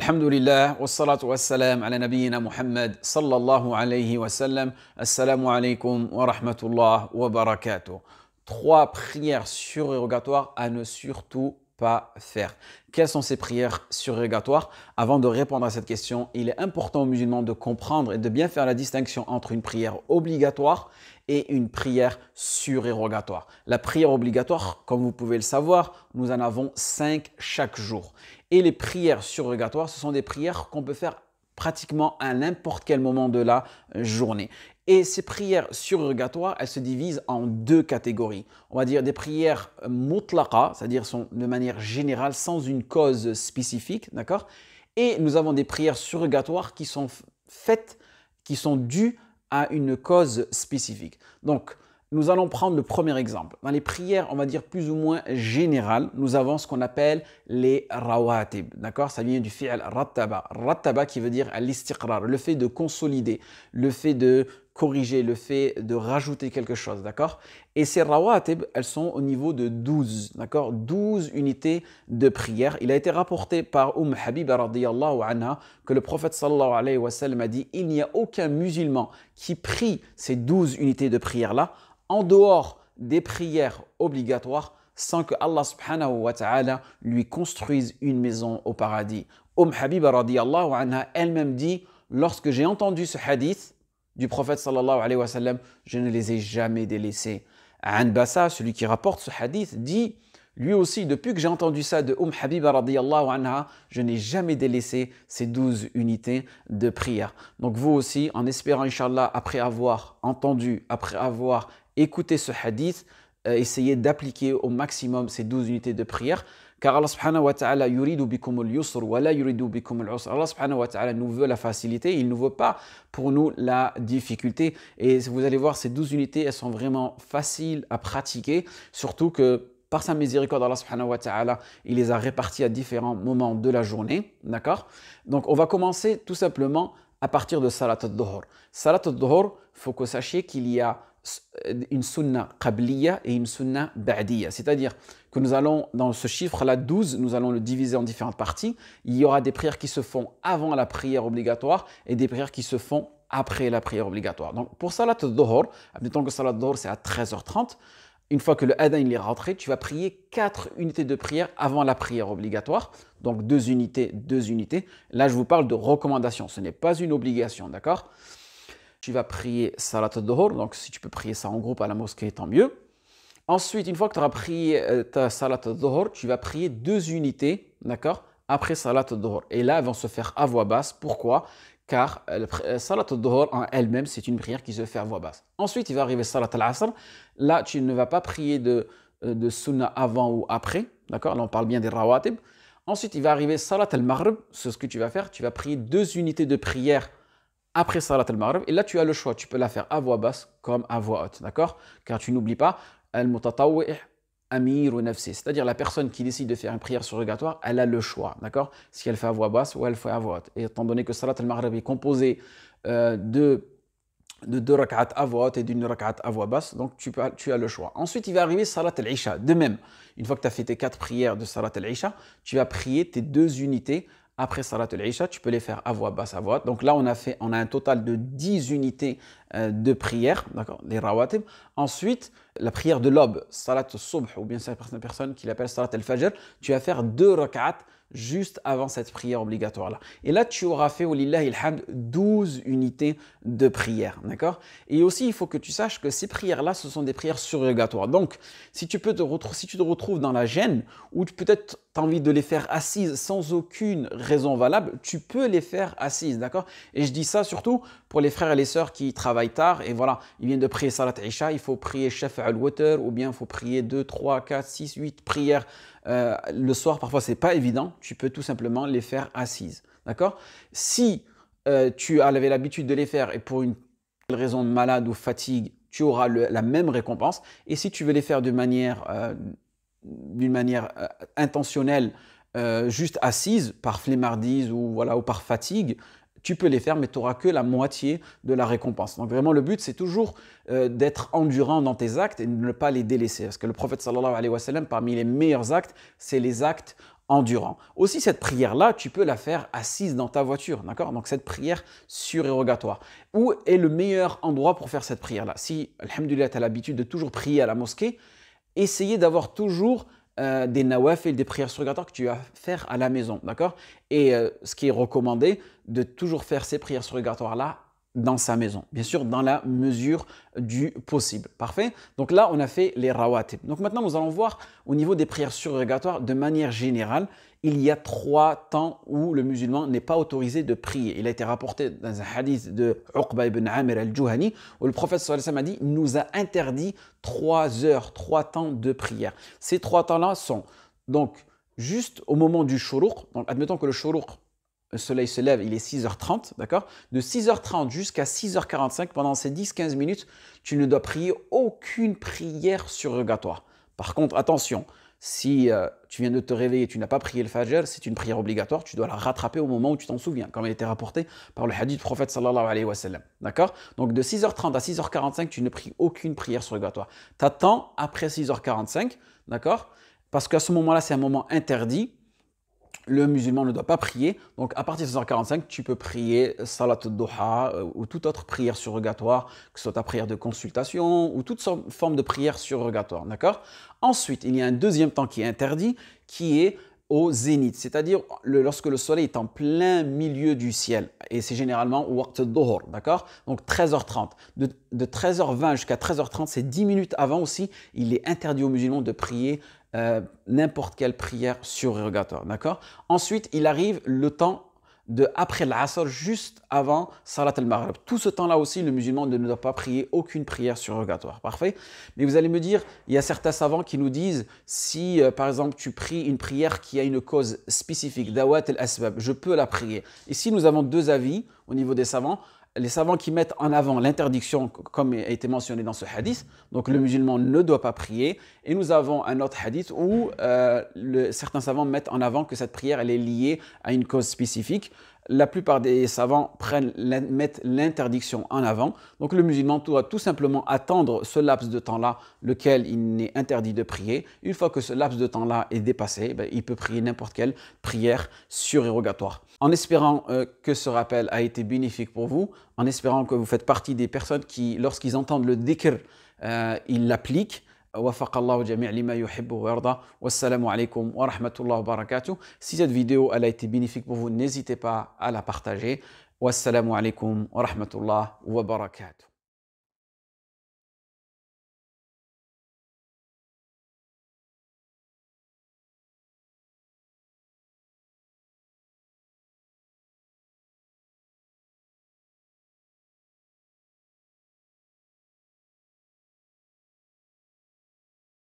الحمد wa والصلاة والسلام على نبينا محمد صلى الله عليه assalamu السلام wa Trois prières surrogatoires à ne surtout pas faire. Quelles sont ces prières surrogatoires Avant de répondre à cette question, il est important aux musulmans de comprendre et de bien faire la distinction entre une prière obligatoire et une prière surérogatoire. La prière obligatoire, comme vous pouvez le savoir, nous en avons cinq chaque jour. Et les prières surrogatoires, ce sont des prières qu'on peut faire pratiquement à n'importe quel moment de la euh, journée. Et ces prières surrogatoires, elles se divisent en deux catégories. On va dire des prières euh, mutlaqa, c'est-à-dire sont de manière générale sans une cause spécifique, d'accord Et nous avons des prières surrogatoires qui sont faites, qui sont dues à une cause spécifique. Donc, nous allons prendre le premier exemple. Dans les prières, on va dire plus ou moins générales, nous avons ce qu'on appelle les rawatib. D'accord Ça vient du fi'al rattaba. Rattaba qui veut dire l'istiqrar, le fait de consolider, le fait de corriger, le fait de rajouter quelque chose, d'accord Et ces rawatib, elles sont au niveau de 12, d'accord 12 unités de prière. Il a été rapporté par Umm Habib, radiyallahu anha que le prophète sallallahu alayhi wa sallam a dit « Il n'y a aucun musulman qui prie ces 12 unités de prière-là en dehors des prières obligatoires sans que Allah subhanahu wa ta'ala lui construise une maison au paradis. Umm Habiba radiallahu anha elle-même dit Lorsque j'ai entendu ce hadith du prophète sallallahu alayhi wa sallam, je ne les ai jamais délaissés. Anbassa, celui qui rapporte ce hadith, dit Lui aussi, depuis que j'ai entendu ça de Umm Habiba radiallahu anha, je n'ai jamais délaissé ces douze unités de prière. Donc vous aussi, en espérant, Inch'Allah, après avoir entendu, après avoir écoutez ce hadith, euh, essayez d'appliquer au maximum ces 12 unités de prière, car Allah subhanahu wa ta'ala yusr wa la Allah subhanahu wa ta'ala nous veut la facilité, il ne veut pas pour nous la difficulté. Et vous allez voir, ces 12 unités, elles sont vraiment faciles à pratiquer, surtout que par sa miséricorde, Allah subhanahu wa ta'ala, il les a répartis à différents moments de la journée, d'accord Donc on va commencer tout simplement à partir de Salat al-Dhuhr. Salat al-Dhuhr, faut que vous sachiez qu'il y a euh, une sunna qabliya et une sunna ba'diya. C'est-à-dire que nous allons, dans ce chiffre-là, 12, nous allons le diviser en différentes parties. Il y aura des prières qui se font avant la prière obligatoire et des prières qui se font après la prière obligatoire. Donc pour Salat al-Dhuhr, admettons que Salat al c'est à 13h30, une fois que le Adhan est rentré, tu vas prier 4 unités de prière avant la prière obligatoire. Donc 2 unités, 2 unités. Là je vous parle de recommandation, ce n'est pas une obligation, d'accord tu vas prier Salat al donc si tu peux prier ça en groupe à la mosquée, tant mieux. Ensuite, une fois que tu auras prié euh, ta Salat al tu vas prier deux unités, d'accord Après Salat al Et là, elles vont se faire à voix basse. Pourquoi car euh, euh, Salat al-Dhuhr en elle-même, c'est une prière qui se fait à voix basse. Ensuite, il va arriver Salat al-Asr. Là, tu ne vas pas prier de, de sunna avant ou après, d'accord Là, on parle bien des rawatib. Ensuite, il va arriver Salat al-Maghrib. ce que tu vas faire. Tu vas prier deux unités de prière après Salat al-Maghrib. Et là, tu as le choix. Tu peux la faire à voix basse comme à voix haute. D'accord Car tu n'oublies pas, al C'est-à-dire la personne qui décide de faire une prière surrogatoire, elle a le choix. D'accord Si elle fait à voix basse ou elle fait à voix haute. Et étant donné que Salat al-Maghrib est composé euh, de deux rak'at à voix haute et d'une rak'at à voix basse, donc tu, as le choix. Ensuite, il va arriver Salat al-Isha. De même, une fois que tu as fait tes quatre prières de Salat al-Isha, tu vas prier tes deux unités après Salat al-Isha, tu peux les faire à voix basse, à voix Donc là, on a, fait, on a un total de 10 unités euh, de prière, les rawatib. Ensuite, la prière de l'aube, Salat al-Subh, ou bien certaines personnes qui l'appellent Salat al-Fajr, tu vas faire deux rak'at juste avant cette prière obligatoire-là. Et là, tu auras fait, au il hamd, 12 unités de prière, d'accord Et aussi, il faut que tu saches que ces prières-là, ce sont des prières surrogatoires. Donc, si tu, peux te si tu te retrouves dans la gêne, ou peut-être tu envie de les faire assises sans aucune raison valable, tu peux les faire assises, d'accord Et je dis ça surtout pour les frères et les sœurs qui travaillent tard, et voilà, ils viennent de prier Salat Isha, il faut prier Chef al-Water, ou bien il faut prier 2, 3, 4, 6, 8 prières euh, le soir. Parfois, c'est pas évident, tu peux tout simplement les faire assises. D'accord Si euh, tu avais l'habitude de les faire et pour une raison de malade ou fatigue, tu auras la même récompense. Et si tu veux les faire manière, euh, d'une manière intentionnelle, juste assise par flemmardise ou voilà ou par fatigue, tu peux les faire, mais tu n'auras que la moitié de la récompense. Donc vraiment, le but, c'est toujours euh, d'être endurant dans tes actes et de ne pas les délaisser. Parce que le prophète sallallahu alayhi wa sallam, parmi les meilleurs actes, c'est les actes endurants. Aussi, cette prière-là, tu peux la faire assise dans ta voiture, d'accord Donc cette prière surérogatoire. Où est le meilleur endroit pour faire cette prière-là Si, alhamdulillah, tu as l'habitude de toujours prier à la mosquée, essayez d'avoir toujours euh, des Nawaf et des prières surrogatoires que tu vas faire à la maison, d'accord Et euh, ce qui est recommandé, de toujours faire ces prières surrogatoires là dans sa maison, bien sûr dans la mesure du possible. Parfait Donc là, on a fait les rawatib. Donc maintenant, nous allons voir au niveau des prières surrogatoires, de manière générale, il y a trois temps où le musulman n'est pas autorisé de prier. Il a été rapporté dans un hadith de Uqba ibn Amir al-Juhani, où le prophète sallallahu a dit, nous a interdit trois heures, trois temps de prière. Ces trois temps-là sont donc juste au moment du shuruq, donc admettons que le shuruq le soleil se lève, il est 6h30, d'accord De 6h30 jusqu'à 6h45, pendant ces 10-15 minutes, tu ne dois prier aucune prière surrogatoire. Par contre, attention, si euh, tu viens de te réveiller et tu n'as pas prié le Fajr, c'est une prière obligatoire, tu dois la rattraper au moment où tu t'en souviens, comme elle était rapportée par le hadith du prophète sallallahu alayhi wa sallam. D'accord Donc de 6h30 à 6h45, tu ne pries aucune prière surrogatoire. T'attends après 6h45, d'accord Parce qu'à ce moment-là, c'est un moment interdit le musulman ne doit pas prier. Donc à partir de 16h45, tu peux prier Salat d'oha, euh, ou toute autre prière surrogatoire, que ce soit ta prière de consultation ou toute forme de prière surrogatoire. D'accord Ensuite, il y a un deuxième temps qui est interdit, qui est au zénith, c'est-à-dire lorsque le soleil est en plein milieu du ciel. Et c'est généralement waqt dhuhr, d'accord Donc 13h30. De, 13h20 jusqu'à 13h30, c'est 10 minutes avant aussi, il est interdit aux musulmans de prier euh, n'importe quelle prière sur surrogatoire, d'accord Ensuite, il arrive le temps de après l'Asr, juste avant Salat al-Maghrib. Tout ce temps-là aussi, le musulman ne doit pas prier aucune prière surrogatoire. Parfait Mais vous allez me dire, il y a certains savants qui nous disent, si euh, par exemple tu pries une prière qui a une cause spécifique, Dawat al-Asbab, je peux la prier. Ici, nous avons deux avis au niveau des savants les savants qui mettent en avant l'interdiction, comme a été mentionné dans ce hadith, donc le musulman ne doit pas prier, et nous avons un autre hadith où euh, certains savants mettent en avant que cette prière, elle est liée à une cause spécifique la plupart des savants mettent l'interdiction en avant. Donc le musulman doit tout simplement attendre ce laps de temps-là, lequel il n'est interdit de prier. Une fois que ce laps de temps-là est dépassé, ben, il peut prier n'importe quelle prière surérogatoire. En espérant euh, que ce rappel a été bénéfique pour vous, en espérant que vous faites partie des personnes qui, lorsqu'ils entendent le dhikr, euh, ils l'appliquent. وفق الله جميع لما يحبه ويرضى والسلام عليكم ورحمة الله وبركاته Si cette vidéo a été bénéfique pour vous, n'hésitez pas à la partager. والسلام عليكم ورحمة الله وبركاته